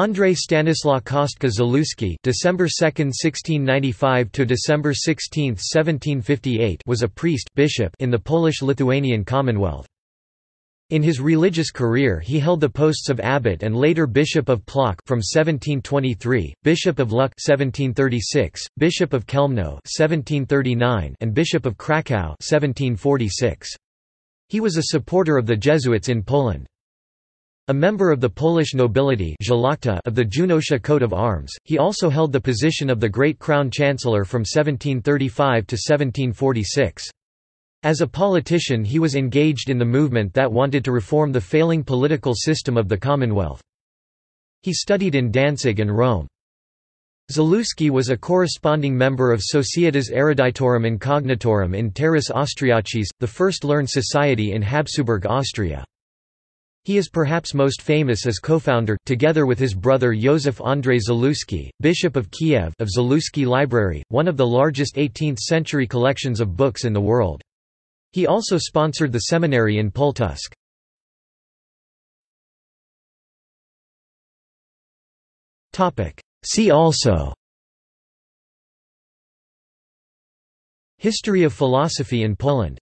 Andrei Stanislaw Kostka Zalewski (December 2, 1695 to December 16, 1758) was a priest bishop in the Polish-Lithuanian Commonwealth. In his religious career, he held the posts of abbot and later bishop of Plock from 1723, bishop of Luck 1736, bishop of Kelmno 1739, and bishop of Krakow 1746. He was a supporter of the Jesuits in Poland. A member of the Polish nobility of the Junosha coat of arms, he also held the position of the Great Crown Chancellor from 1735 to 1746. As a politician he was engaged in the movement that wanted to reform the failing political system of the Commonwealth. He studied in Danzig and Rome. Zalewski was a corresponding member of Societas Eruditorum Incognitorum in Terris Austriacis, the first learned society in Habsburg Austria. He is perhaps most famous as co-founder, together with his brother Joseph Andrei Zaluski, Bishop of Kiev of Zaluski Library, one of the largest 18th-century collections of books in the world. He also sponsored the seminary in Pultusk. See also History of philosophy in Poland